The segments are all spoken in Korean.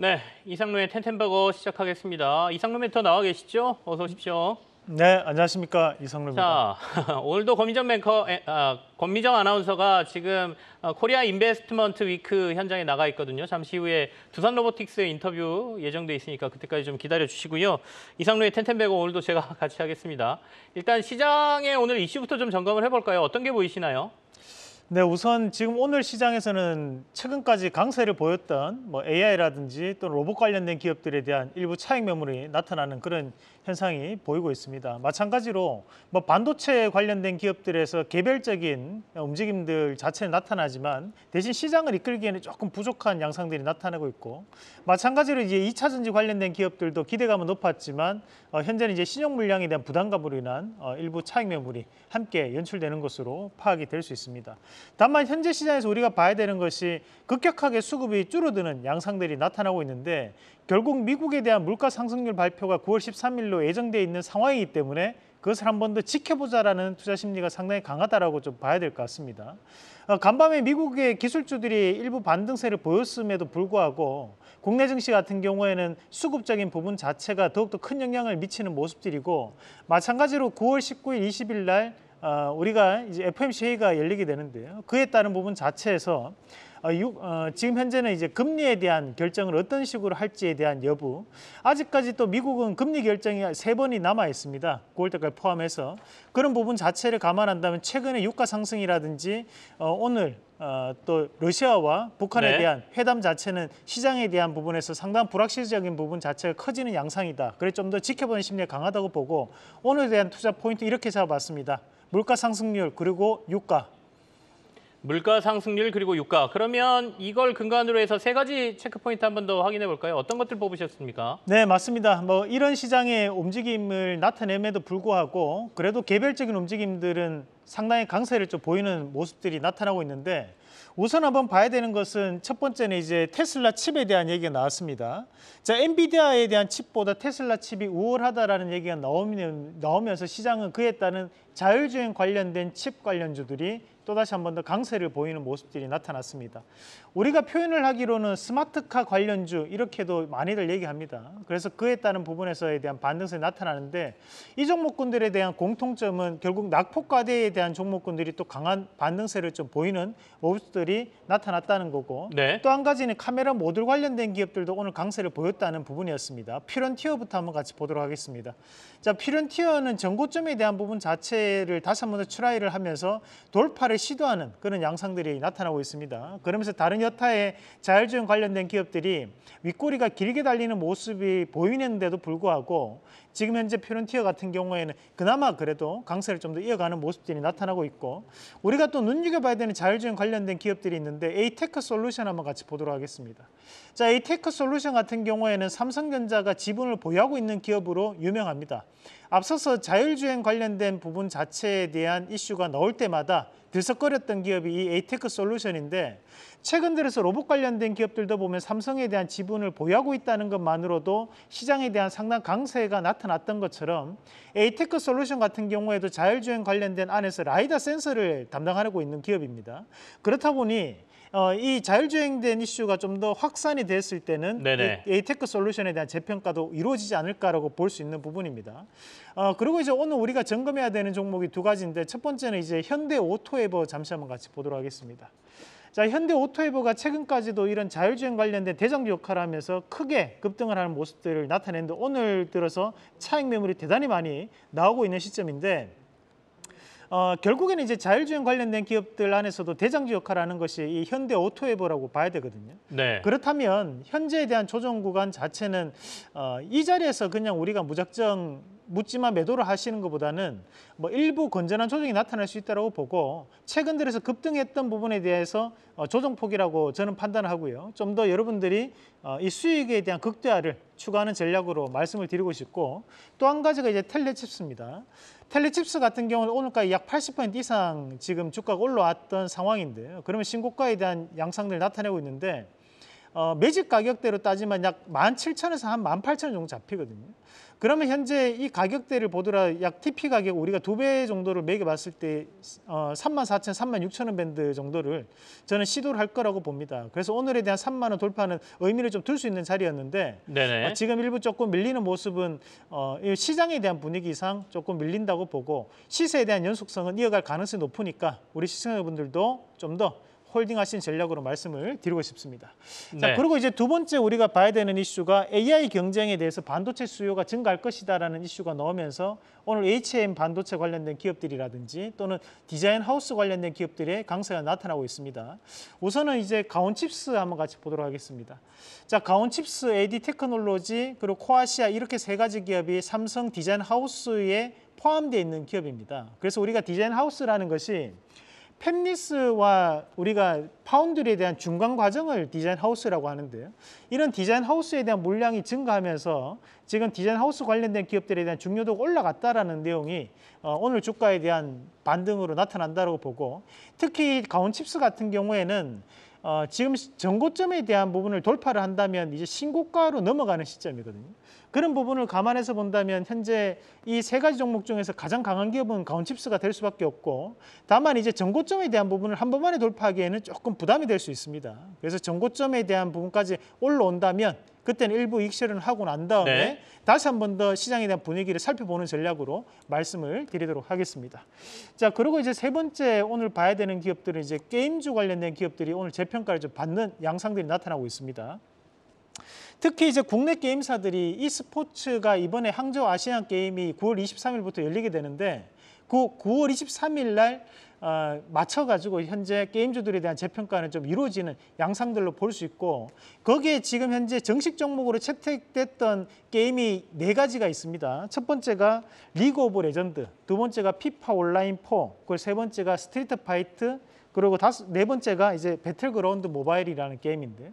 네, 이상로의 텐텐버거 시작하겠습니다. 이상로 멘터 나와 계시죠? 어서 오십시오. 네, 안녕하십니까 이상로입니다. 자, 오늘도 권미정 뱅커, 아, 권미정 아나운서가 지금 어, 코리아 인베스트먼트 위크 현장에 나가 있거든요. 잠시 후에 두산 로보틱스의 인터뷰 예정돼 있으니까 그때까지 좀 기다려 주시고요. 이상로의 텐텐베거 오늘도 제가 같이 하겠습니다. 일단 시장에 오늘 이슈부터 좀 점검을 해볼까요? 어떤 게 보이시나요? 네, 우선 지금 오늘 시장에서는 최근까지 강세를 보였던 뭐 AI라든지 또는 로봇 관련된 기업들에 대한 일부 차익 매물이 나타나는 그런 현상이 보이고 있습니다. 마찬가지로 뭐 반도체 관련된 기업들에서 개별적인 움직임들 자체는 나타나지만 대신 시장을 이끌기에는 조금 부족한 양상들이 나타나고 있고 마찬가지로 이제 이차 전지 관련된 기업들도 기대감은 높았지만 어, 현재는 이제 신용 물량에 대한 부담감으로 인한 어, 일부 차익 매물이 함께 연출되는 것으로 파악이 될 수 있습니다. 다만 현재 시장에서 우리가 봐야 되는 것이 급격하게 수급이 줄어드는 양상들이 나타나고 있는데 결국 미국에 대한 물가 상승률 발표가 9월 13일로 예정돼 있는 상황이기 때문에 그것을 한 번 더 지켜보자라는 투자 심리가 상당히 강하다라고 좀 봐야 될 것 같습니다. 어, 간밤에 미국의 기술주들이 일부 반등세를 보였음에도 불구하고 국내 증시 같은 경우에는 수급적인 부분 자체가 더욱더 큰 영향을 미치는 모습들이고 마찬가지로 9월 19일, 20일 날 아, 우리가 이제 f m c 회가 열리게 되는데요. 그에 따른 부분 자체에서 어, 유, 어, 지금 현재는 이제 금리에 대한 결정을 어떤 식으로 할지에 대한 여부 아직까지 또 미국은 금리 결정이 세 번이 남아 있습니다. 9월달까지 포함해서 그런 부분 자체를 감안한다면 최근의 유가 상승이라든지 어, 오늘 어, 또 러시아와 북한에 네. 대한 회담 자체는 시장에 대한 부분에서 상당한 불확실적인 부분 자체가 커지는 양상이다. 그래서 좀 더 지켜보는 심리가 강하다고 보고 오늘에 대한 투자 포인트 이렇게 잡아봤습니다. 물가 상승률 그리고 유가 물가 상승률 그리고 유가. 그러면 이걸 근간으로 해서 세 가지 체크 포인트 한번 더 확인해 볼까요? 어떤 것들 뽑으셨습니까? 네, 맞습니다. 뭐 이런 시장의 움직임을 나타냄에도 불구하고 그래도 개별적인 움직임들은 상당히 강세를 좀 보이는 모습들이 나타나고 있는데 우선 한번 봐야 되는 것은 첫 번째는 이제 테슬라 칩에 대한 얘기가 나왔습니다. 자, 엔비디아에 대한 칩보다 테슬라 칩이 우월하다라는 얘기가 나오면서 시장은 그에 따른 자율주행 관련된 칩 관련주들이 또다시 한 번 더 강세를 보이는 모습들이 나타났습니다. 우리가 표현을 하기로는 스마트카 관련주 이렇게도 많이들 얘기합니다. 그래서 그에 따른 부분에서에 대한 반등세 나타나는데 이 종목군들에 대한 공통점은 결국 낙폭과대에 대한 종목군들이 또 강한 반등세를 좀 보이는 모습들이 나타났다는 거고 네. 또한 가지는 카메라 모듈 관련된 기업들도 오늘 강세를 보였다는 부분이었습니다. 피런티어부터 한번 같이 보도록 하겠습니다. 자, 피런티어는 전고점에 대한 부분 자체를 다시 한 번 더 추라이를 하면서 돌파를 시도하는 그런 양상들이 나타나고 있습니다. 그러면서 다른 여타의 자율주행 관련된 기업들이 윗꼬리가 길게 달리는 모습이 보이는데도 불구하고 지금 현재 표론티어 같은 경우에는 그나마 그래도 강세를 좀 더 이어가는 모습들이 나타나고 있고 우리가 또 눈여겨봐야 되는 자율주행 관련된 기업들이 있는데 에이테크 솔루션 한번 같이 보도록 하겠습니다. 자, 에이테크 솔루션 같은 경우에는 삼성전자가 지분을 보유하고 있는 기업으로 유명합니다. 앞서서 자율주행 관련된 부분 자체에 대한 이슈가 나올 때마다 들썩거렸던 기업이 이 에이테크 솔루션인데 최근 들어서 로봇 관련된 기업들도 보면 삼성에 대한 지분을 보유하고 있다는 것만으로도 시장에 대한 상당 강세가 나타났던 것처럼 에이테크 솔루션 같은 경우에도 자율주행 관련된 안에서 라이다 센서를 담당하고 있는 기업입니다. 그렇다 보니 어, 이 자율주행된 이슈가 좀 더 확산이 됐을 때는 에이테크 솔루션에 대한 재평가도 이루어지지 않을까라고 볼 수 있는 부분입니다. 어, 그리고 이제 오늘 우리가 점검해야 되는 종목이 두 가지인데 첫 번째는 이제 현대 오토웨버 잠시 한번 같이 보도록 하겠습니다. 자, 현대 오토웨버가 최근까지도 이런 자율주행 관련된 대장주 역할을 하면서 크게 급등을 하는 모습들을 나타냈는데 오늘 들어서 차익 매물이 대단히 많이 나오고 있는 시점인데 어, 결국에는 이제 자율주행 관련된 기업들 안에서도 대장주 역할을 하는 것이 이 현대 오토웨버라고 봐야 되거든요. 네. 그렇다면 현재에 대한 조정 구간 자체는 어, 이 자리에서 그냥 우리가 무작정 묻지마 매도를 하시는 것보다는 뭐 일부 건전한 조정이 나타날 수 있다고 보고 최근 들어서 급등했던 부분에 대해서 어, 조정폭이라고 저는 판단을 하고요. 좀 더 여러분들이 어, 이 수익에 대한 극대화를 추구하는 전략으로 말씀을 드리고 싶고 또 한 가지가 이제 텔레칩스입니다. 텔레칩스 같은 경우는 오늘까지 약 80% 이상 지금 주가가 올라왔던 상황인데요. 그러면 신고가에 대한 양상들을 나타내고 있는데 어, 매직 가격대로 따지면 약 17,000에서 한 18,000 정도 잡히거든요. 그러면 현재 이 가격대를 보더라 약 TP 가격 우리가 두 배 정도를 매겨봤을 때 어, 34,000, 36,000원 밴드 정도를 저는 시도를 할 거라고 봅니다. 그래서 오늘에 대한 3만 원 돌파는 의미를 좀 둘 수 있는 자리였는데 어, 지금 일부 조금 밀리는 모습은 어, 시장에 대한 분위기상 조금 밀린다고 보고 시세에 대한 연속성은 이어갈 가능성이 높으니까 우리 시청자분들도 좀더 홀딩하신 전략으로 말씀을 드리고 싶습니다. 네. 자, 그리고 이제 두 번째 우리가 봐야 되는 이슈가 AI 경쟁에 대해서 반도체 수요가 증가할 것이다라는 이슈가 나오면서 오늘 HM 반도체 관련된 기업들이라든지 또는 디자인 하우스 관련된 기업들의 강세가 나타나고 있습니다. 우선은 이제 가온칩스 한번 같이 보도록 하겠습니다. 자, 가온칩스, AD 테크놀로지, 그리고 코아시아 이렇게 세 가지 기업이 삼성 디자인 하우스에 포함되어 있는 기업입니다. 그래서 우리가 디자인 하우스라는 것이 펩리스와 우리가 파운드리에 대한 중간 과정을 디자인 하우스라고 하는데요. 이런 디자인 하우스에 대한 물량이 증가하면서 지금 디자인 하우스 관련된 기업들에 대한 중요도가 올라갔다라는 내용이 어, 오늘 주가에 대한 반등으로 나타난다고 보고 특히 가온칩스 같은 경우에는 어, 지금 전고점에 대한 부분을 돌파를 한다면 이제 신고가로 넘어가는 시점이거든요. 그런 부분을 감안해서 본다면 현재 이 세 가지 종목 중에서 가장 강한 기업은 가온칩스가 될 수밖에 없고 다만 이제 전고점에 대한 부분을 한 번만에 돌파하기에는 조금 부담이 될 수 있습니다. 그래서 전고점에 대한 부분까지 올라온다면 그때는 일부 익익 실을 하고 난 다음에 네. 다시 한 번 더 시장에 대한 분위기를 살펴보는 전략으로 말씀을 드리도록 하겠습니다. 자, 그리고 이제 세 번째 오늘 봐야 되는 기업들은 이제 게임주 관련된 기업들이 오늘 재평가를 좀 받는 양상들이 나타나고 있습니다. 특히 이제 국내 게임사들이 e스포츠가 이번에 항저우 아시안 게임이 9월 23일부터 열리게 되는데 그 9월 23일 날 아, 맞춰가지고 현재 게임주들에 대한 재평가는 좀 이루어지는 양상들로 볼 수 있고 거기에 지금 현재 정식 종목으로 채택됐던 게임이 네 가지가 있습니다. 첫 번째가 리그 오브 레전드, 두 번째가 피파 온라인 4, 그리고 세 번째가 스트리트 파이트, 그리고 다섯, 네 번째가 이제 배틀그라운드 모바일이라는 게임인데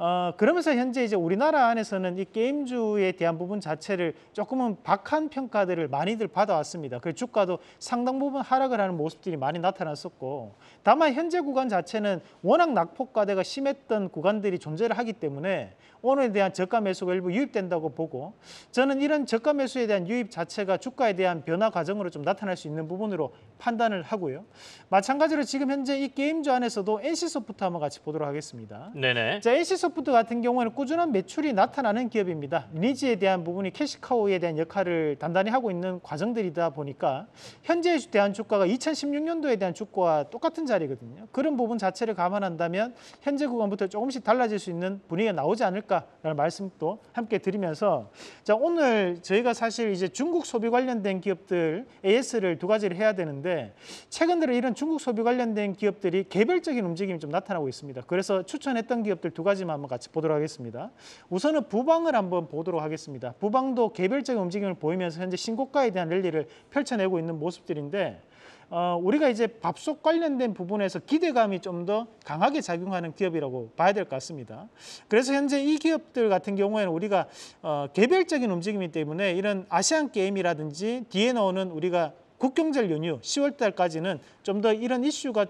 어, 그러면서 현재 이제 우리나라 안에서는 이 게임주에 대한 부분 자체를 조금은 박한 평가들을 많이들 받아왔습니다. 그 주가도 상당 부분 하락을 하는 모습들이 많이 많이 나타났었고 다만 현재 구간 자체는 워낙 낙폭과대가 심했던 구간들이 존재를 하기 때문에 오늘에 대한 저가 매수가 일부 유입된다고 보고 저는 이런 저가 매수에 대한 유입 자체가 주가에 대한 변화 과정으로 좀 나타날 수 있는 부분으로 판단을 하고요. 마찬가지로 지금 현재 이 게임주 안에서도 NC소프트 한번 같이 보도록 하겠습니다. 네네. 자, NC소프트 같은 경우에는 꾸준한 매출이 나타나는 기업입니다. 리니지에 대한 부분이 캐시카우에 대한 역할을 단단히 하고 있는 과정들이다 보니까 현재에 대한 주가가 2016년도 한도에 대한 축구와 똑같은 자리거든요. 그런 부분 자체를 감안한다면 현재 구간부터 조금씩 달라질 수 있는 분위기가 나오지 않을까라는 말씀도 함께 드리면서 자 오늘 저희가 사실 이제 중국 소비 관련된 기업들 AS를 두 가지를 해야 되는데 최근 들어 이런 중국 소비 관련된 기업들이 개별적인 움직임이 좀 나타나고 있습니다. 그래서 추천했던 기업들 두 가지만 한번 같이 보도록 하겠습니다. 우선은 부방을 한번 보도록 하겠습니다. 부방도 개별적인 움직임을 보이면서 현재 신고가에 대한 랠리를 펼쳐내고 있는 모습들인데 어, 우리가 이제 밥솥 관련된 부분에서 기대감이 좀 더 강하게 작용하는 기업이라고 봐야 될 것 같습니다. 그래서 현재 이 기업들 같은 경우에는 우리가 어, 개별적인 움직임이 기 때문에 이런 아시안 게임이라든지 뒤에 나오는 우리가 국경절 연휴 10월 달까지는 좀 더 이런 이슈가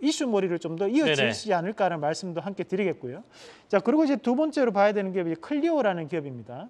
좀이슈머리를좀 더 이어지지 않을까라는 말씀도 함께 드리겠고요. 자, 그리고 이제 두 번째로 봐야 되는 기업이 클리오라는 기업입니다.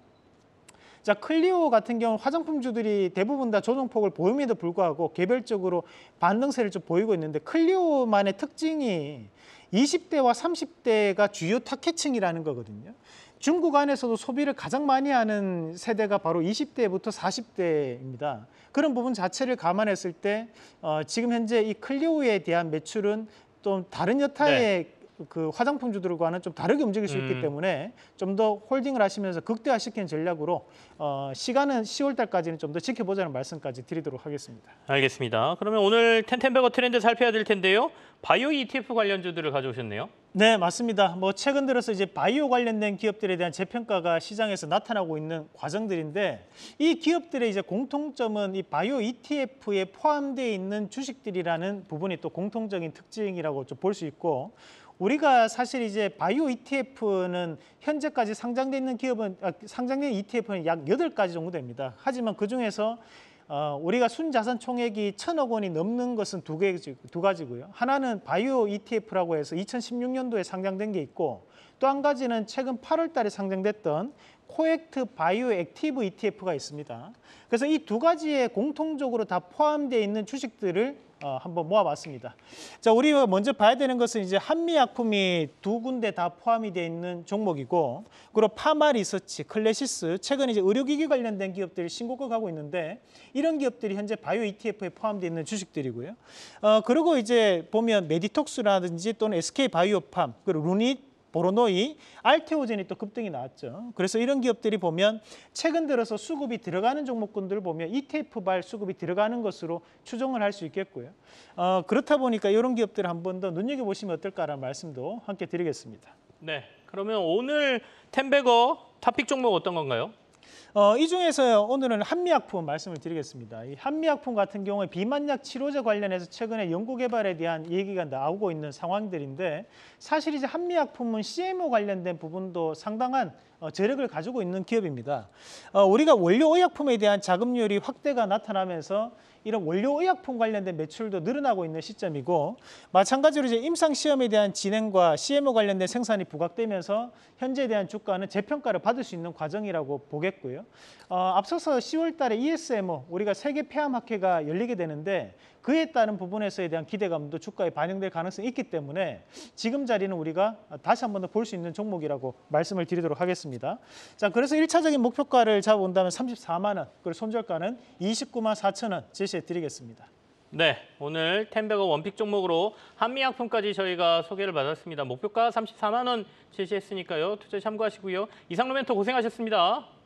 자 클리오 같은 경우 화장품주들이 대부분 다 조정폭을 보임에도 불구하고 개별적으로 반등세를 좀 보이고 있는데 클리오만의 특징이 20대와 30대가 주요 타겟층이라는 거거든요. 중국 안에서도 소비를 가장 많이 하는 세대가 바로 20대부터 40대입니다. 그런 부분 자체를 감안했을 때 어, 지금 현재 이 클리오에 대한 매출은 좀 다른 여타의 네. 그 화장품주들과는 좀 다르게 움직일 수 있기 음. 때문에 좀 더 홀딩을 하시면서 극대화시키는 전략으로 어, 시간은 10월 달까지는 좀 더 지켜보자는 말씀까지 드리도록 하겠습니다. 알겠습니다. 그러면 오늘 텐텐버거 트렌드 살펴야 될 텐데요. 바이오 ETF 관련주들을 가져오셨네요. 네, 맞습니다. 뭐 최근 들어서 이제 바이오 관련된 기업들에 대한 재평가가 시장에서 나타나고 있는 과정들인데 이 기업들의 이제 공통점은 이 바이오 ETF에 포함되어 있는 주식들이라는 부분이 또 공통적인 특징이라고 볼 수 있고 우리가 사실 이제 바이오 ETF는 현재까지 상장돼 있는 기업은 아, 상장된 ETF는 약8 가지 정도 됩니다. 하지만 그중에서 어, 우리가 순자산 총액이 천억 원이 넘는 것은 두, 개, 두 가지고요. 하나는 바이오 ETF라고 해서 2016년도에 상장된 게 있고 또 한 가지는 최근 8월 달에 상장됐던 코액트 바이오 액티브 ETF가 있습니다. 그래서 이 두 가지에 공통적으로 다 포함되어 있는 주식들을 어, 한번 모아봤습니다. 자, 우리 먼저 봐야 되는 것은 이제 한미약품이 두 군데 다 포함이 되어 있는 종목이고, 그리고 파마 리서치, 클래시스, 최근 이제 의료기기 관련된 기업들이 신고가 가고 있는데, 이런 기업들이 현재 바이오 ETF에 포함되어 있는 주식들이고요. 어, 그리고 이제 보면 메디톡스라든지 또는 SK바이오팜, 그리고 루닛, 보로노이, 알테오젠이 또 급등이 나왔죠. 그래서 이런 기업들이 보면 최근 들어서 수급이 들어가는 종목군들을 보면 ETF발 수급이 들어가는 것으로 추정을 할 수 있겠고요. 어, 그렇다 보니까 이런 기업들을 한번 더 눈여겨보시면 어떨까라는 말씀도 함께 드리겠습니다. 네, 그러면 오늘 텐베거 탑픽 종목 어떤 건가요? 어, 이 중에서 오늘은 한미약품 말씀을 드리겠습니다. 이 한미약품 같은 경우에 비만약 치료제 관련해서 최근에 연구 개발에 대한 얘기가 나오고 있는 상황들인데 사실 이제 한미약품은 CMO 관련된 부분도 상당한 어, 재력을 가지고 있는 기업입니다. 어, 우리가 원료의약품에 대한 자금률이 확대가 나타나면서 이런 원료의약품 관련된 매출도 늘어나고 있는 시점이고 마찬가지로 이제 임상시험에 대한 진행과 CMO 관련된 생산이 부각되면서 현재에 대한 주가는 재평가를 받을 수 있는 과정이라고 보겠고요. 어, 앞서서 10월 달에 ESMO 우리가 세계 폐암학회가 열리게 되는데 그에 따른 부분에서에 대한 기대감도 주가에 반영될 가능성이 있기 때문에 지금 자리는 우리가 다시 한 번 더 볼 수 있는 종목이라고 말씀을 드리도록 하겠습니다. 자, 그래서 1차적인 목표가를 잡아온다면 34만 원, 그리고 손절가는 29만 4천 원 제시해 드리겠습니다. 네, 오늘 텐베거 원픽 종목으로 한미약품까지 저희가 소개를 받았습니다. 목표가 34만 원 제시했으니까요. 투자 참고하시고요. 이상로 멘토 고생하셨습니다.